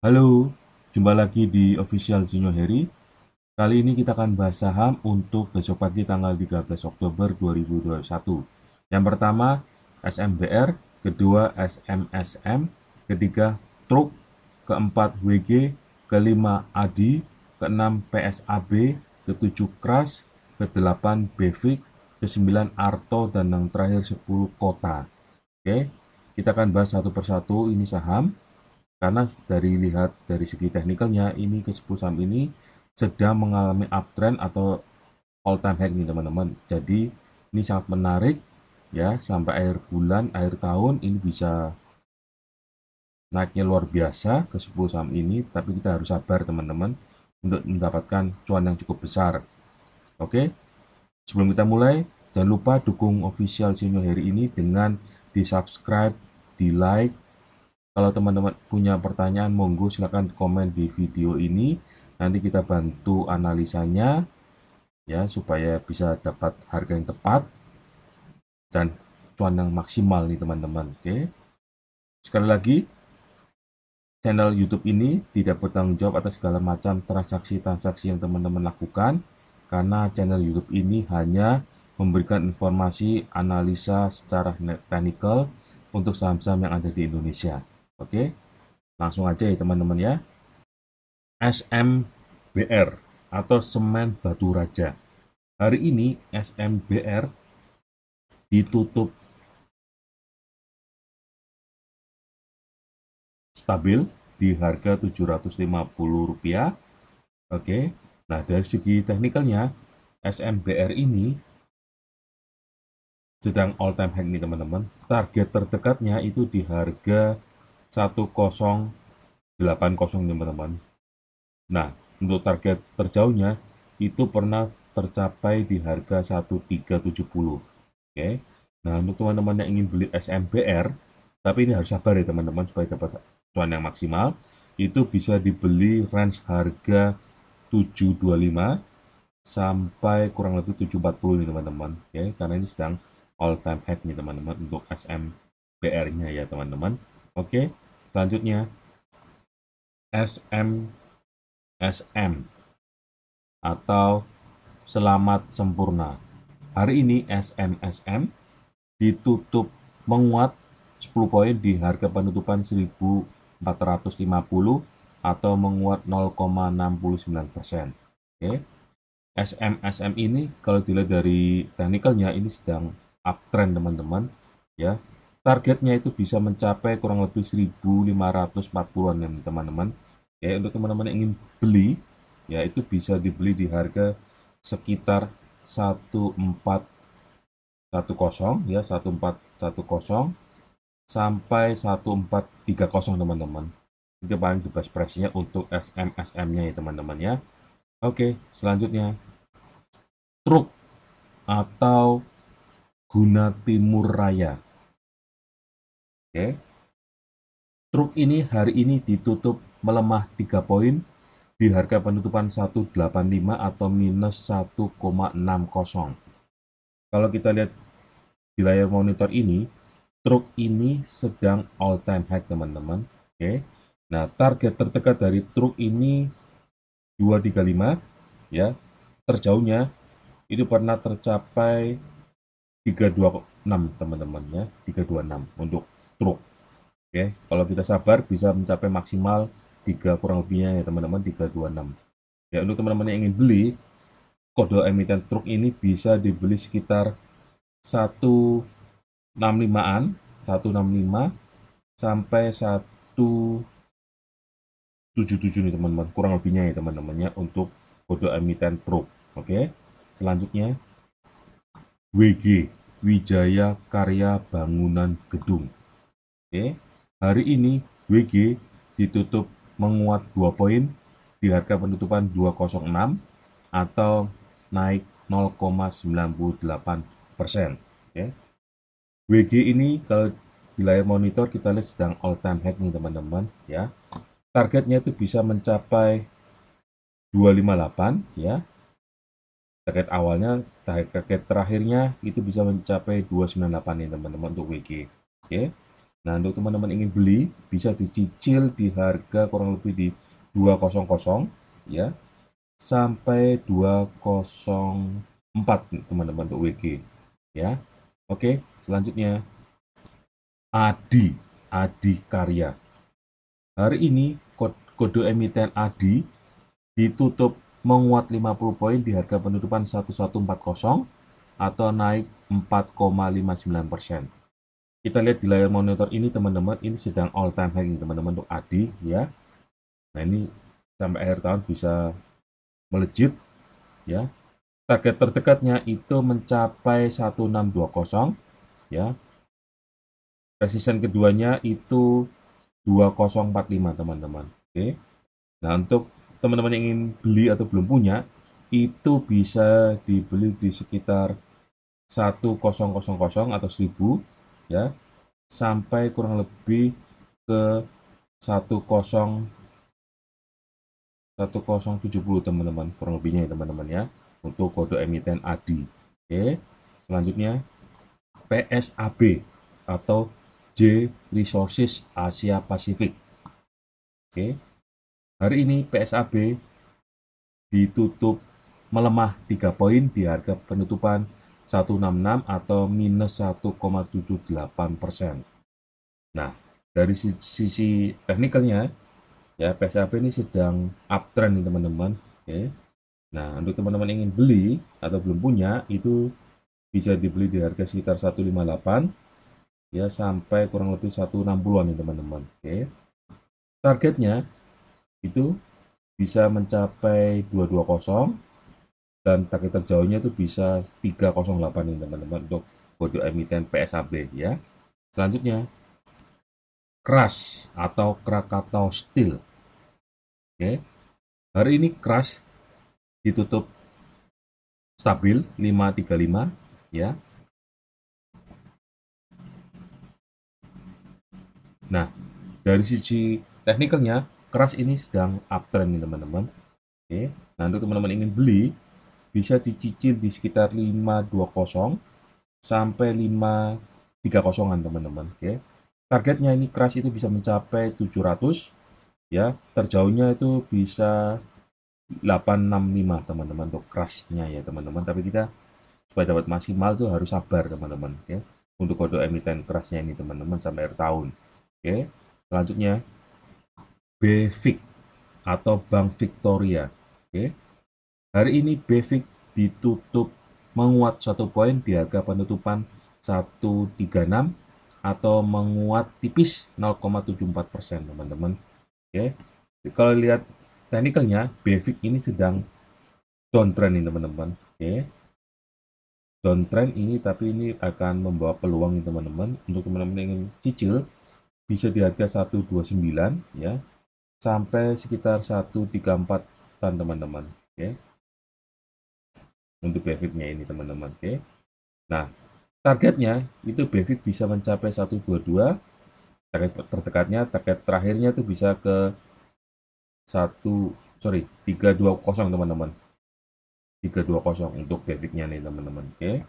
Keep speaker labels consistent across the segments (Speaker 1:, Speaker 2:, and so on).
Speaker 1: Halo, jumpa lagi di official Zinyo Heri. Kali ini kita akan bahas saham untuk besok pagi tanggal 13 Oktober 2021. Yang pertama, SMBR, kedua SMSM, ketiga Truk, keempat WG, kelima ADI, keenam PSAB, ketujuh Kras, kedelapan Bevik, kesembilan Arto, dan yang terakhir 10 Kota. Oke, kita akan bahas satu persatu ini saham karena dari lihat dari segi teknikalnya ini ke saham ini sedang mengalami uptrend atau all time high nih teman-teman jadi ini sangat menarik ya sampai akhir bulan akhir tahun ini bisa naiknya luar biasa ke 10 saham ini tapi kita harus sabar teman-teman untuk mendapatkan cuan yang cukup besar oke sebelum kita mulai jangan lupa dukung official senior hari ini dengan di subscribe di like kalau teman-teman punya pertanyaan, monggo silahkan komen di video ini. Nanti kita bantu analisanya, ya, supaya bisa dapat harga yang tepat dan cuan yang maksimal nih teman-teman. Oke. Sekali lagi, channel YouTube ini tidak bertanggung jawab atas segala macam transaksi-transaksi yang teman-teman lakukan, karena channel YouTube ini hanya memberikan informasi analisa secara teknikal untuk saham-saham yang ada di Indonesia. Oke, langsung aja ya teman-teman ya. SMBR atau Semen Batu Raja. Hari ini SMBR ditutup stabil di harga Rp750. Oke. Nah, dari segi teknikalnya SMBR ini sedang all time high nih teman-teman. Target terdekatnya itu di harga 1080 teman-teman. Nah, untuk target terjauhnya itu pernah tercapai di harga 1370. Oke. Nah, untuk teman-teman yang ingin beli SMBR, tapi ini harus sabar ya teman-teman supaya dapat cuan yang maksimal, itu bisa dibeli range harga 725 sampai kurang lebih 740 nih teman-teman. Oke, karena ini sedang all time high nih teman-teman untuk SMBR-nya ya teman-teman. Oke. Okay. Selanjutnya SM SM atau selamat sempurna. Hari ini SM SM ditutup menguat 10 poin di harga penutupan 1450 atau menguat 0,69 persen. Oke. SM SM ini kalau dilihat dari teknikalnya ini sedang uptrend teman-teman ya targetnya itu bisa mencapai kurang lebih 1540-an ya teman-teman ya untuk teman-teman yang ingin beli ya itu bisa dibeli di harga sekitar 1410 ya 1410 sampai 1430 teman-teman itu paling the best price-nya untuk SMSM nya ya teman-teman ya oke selanjutnya truk atau guna timur raya Oke. Truk ini hari ini ditutup melemah 3 poin di harga penutupan 185 atau minus 1,60. Kalau kita lihat di layar monitor ini, truk ini sedang all time high teman-teman. Oke. Nah, target terdekat dari truk ini 235 ya. Terjauhnya itu pernah tercapai 326 teman-teman ya, 326 untuk truk. Oke, kalau kita sabar bisa mencapai maksimal 3 kurang lebihnya ya teman-teman 326. Ya untuk teman-teman yang ingin beli kode emiten truk ini bisa dibeli sekitar 165-an, 165 sampai 177 nih teman-teman, kurang lebihnya ya teman-temannya untuk kode emiten truk. Oke. Selanjutnya WG Wijaya Karya Bangunan Gedung. Oke. Hari ini WG ditutup menguat 2 poin di harga penutupan 206 atau naik 0,98 persen. Oke. WG ini kalau di layar monitor kita lihat sedang all time high nih teman-teman ya. Targetnya itu bisa mencapai 258 ya. Target awalnya, target terakhirnya itu bisa mencapai 298 nih teman-teman untuk WG. Oke. Nah, untuk teman-teman ingin beli bisa dicicil di harga kurang lebih di 200 ya sampai 204 teman-teman untuk WG ya. Oke, selanjutnya Adi Adi Karya. Hari ini kode emiten Adi ditutup menguat 50 poin di harga penutupan 1140 atau naik 4,59 persen kita lihat di layar monitor ini teman-teman ini sedang all time high teman-teman untuk AD ya nah ini sampai akhir tahun bisa melejit ya target terdekatnya itu mencapai 1620 ya resisten keduanya itu 2045 teman-teman oke nah untuk teman-teman yang ingin beli atau belum punya itu bisa dibeli di sekitar 1000 atau 1000 ya sampai kurang lebih ke 10 1070 teman-teman kurang lebihnya ya teman-teman ya untuk kode emiten AD oke selanjutnya PSAB atau J Resources Asia Pacific oke hari ini PSAB ditutup melemah tiga poin di harga penutupan 166 atau minus 1,78 persen. Nah, dari sisi teknikalnya, ya PSAP ini sedang uptrend nih teman-teman. Oke. Ya. Nah, untuk teman-teman ingin beli atau belum punya, itu bisa dibeli di harga sekitar 158 ya sampai kurang lebih 160-an nih teman-teman. Oke. Targetnya itu bisa mencapai 220 dan target terjauhnya itu bisa 308 nih teman-teman untuk kode emiten PSAB ya. Selanjutnya crash atau Krakatau Steel. Oke. Hari ini crash ditutup stabil 535 ya. Nah, dari sisi teknikalnya crash ini sedang uptrend nih teman-teman. Oke. Okay. Nah, untuk teman-teman ingin beli bisa dicicil di sekitar 520 sampai 530-an teman-teman oke. Targetnya ini crash itu bisa mencapai 700 ya, terjauhnya itu bisa 865 teman-teman untuk kerasnya ya teman-teman, tapi kita supaya dapat maksimal tuh harus sabar teman-teman oke. Untuk kode emiten kerasnya ini teman-teman sampai akhir tahun. Oke. Selanjutnya BVIC atau Bank Victoria. Oke. Hari ini Bevik ditutup menguat satu poin di harga penutupan 136 atau menguat tipis 0,74 persen teman-teman. Oke, okay. kalau lihat teknikalnya Bevik ini sedang downtrend ini teman-teman. Oke, okay. downtrend ini tapi ini akan membawa peluang teman-teman untuk teman-teman ingin cicil bisa di harga 129 ya sampai sekitar 134 teman-teman. Oke. Okay untuk BFIP-nya ini teman-teman. Oke. Nah, targetnya itu BFIP bisa mencapai 122. Target terdekatnya, target terakhirnya itu bisa ke 1 sorry, 320 teman-teman. 320 untuk BFIP-nya nih teman-teman. Oke.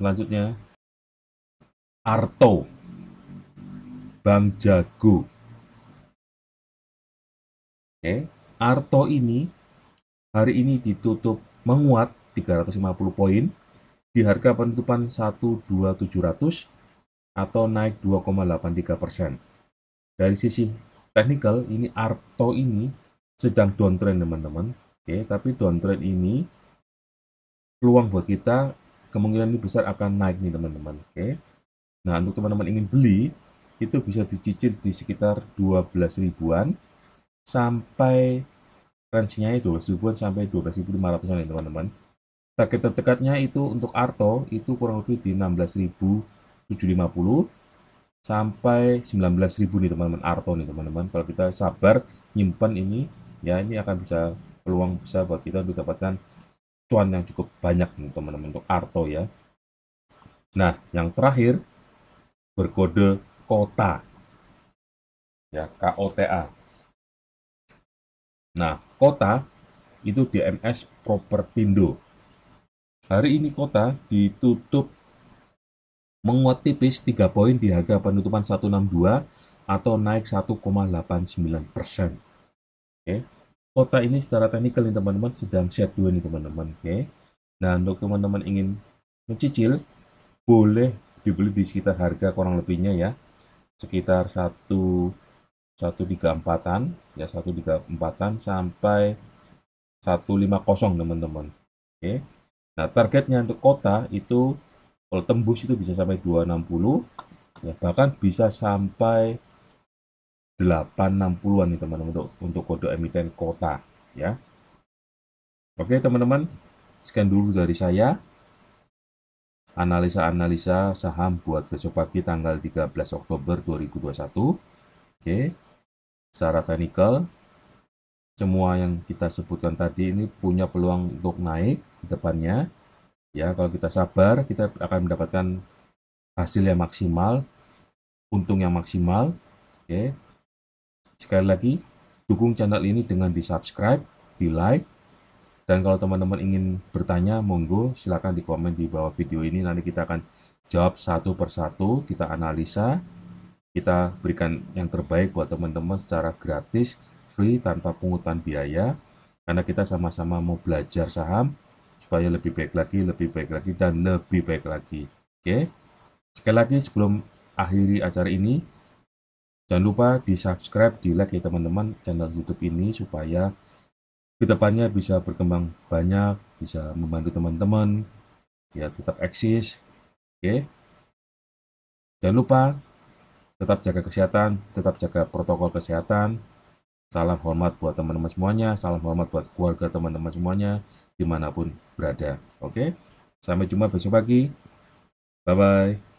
Speaker 1: Selanjutnya Arto Bang Jago. Oke, Arto ini hari ini ditutup menguat 350 poin di harga penutupan 12700 atau naik 2,83 persen. Dari sisi teknikal ini Arto ini sedang downtrend teman-teman. Oke, tapi downtrend ini peluang buat kita kemungkinan ini besar akan naik nih teman-teman. Oke. Nah, untuk teman-teman ingin beli, itu bisa dicicil di sekitar 12 ribuan sampai range-nya 12 ribuan sampai 12.500 an ya teman-teman. Target terdekatnya itu untuk Arto itu kurang lebih di 16.750 sampai 19.000 nih teman-teman Arto nih teman-teman. Kalau kita sabar nyimpan ini ya ini akan bisa peluang bisa buat kita mendapatkan cuan yang cukup banyak nih teman-teman untuk Arto ya. Nah, yang terakhir berkode kota. Ya, KOTA. Nah, kota itu DMS Propertindo. Hari ini kota ditutup menguat tipis 3 poin di harga penutupan 162 atau naik 1,89 persen. Oke, kota ini secara teknikal nih teman-teman sedang set dua nih teman-teman. Oke, nah untuk teman-teman ingin mencicil boleh dibeli di sekitar harga kurang lebihnya ya sekitar 1 134-an ya 134-an sampai 150 teman-teman. Oke. Nah, targetnya untuk kota itu kalau tembus itu bisa sampai 260 ya bahkan bisa sampai 860-an nih teman-teman untuk untuk kode emiten kota ya. Oke, teman-teman. Sekian dulu dari saya. Analisa-analisa saham buat besok pagi tanggal 13 Oktober 2021. Oke. Secara teknikal semua yang kita sebutkan tadi ini punya peluang untuk naik ke depannya. Ya, kalau kita sabar, kita akan mendapatkan hasil yang maksimal, untung yang maksimal. Oke. Sekali lagi, dukung channel ini dengan di-subscribe, di-like, dan kalau teman-teman ingin bertanya, monggo silahkan di komen di bawah video ini. Nanti kita akan jawab satu persatu, kita analisa, kita berikan yang terbaik buat teman-teman secara gratis free, tanpa pungutan biaya, karena kita sama-sama mau belajar saham supaya lebih baik lagi, lebih baik lagi, dan lebih baik lagi. Oke, okay? sekali lagi sebelum akhiri acara ini, jangan lupa di subscribe, di like ya teman-teman channel YouTube ini supaya kedepannya bisa berkembang banyak, bisa membantu teman-teman, ya tetap eksis, oke. Okay? Jangan lupa tetap jaga kesehatan, tetap jaga protokol kesehatan, Salam hormat buat teman-teman semuanya, salam hormat buat keluarga teman-teman semuanya, dimanapun berada. Oke, sampai jumpa besok pagi. Bye-bye.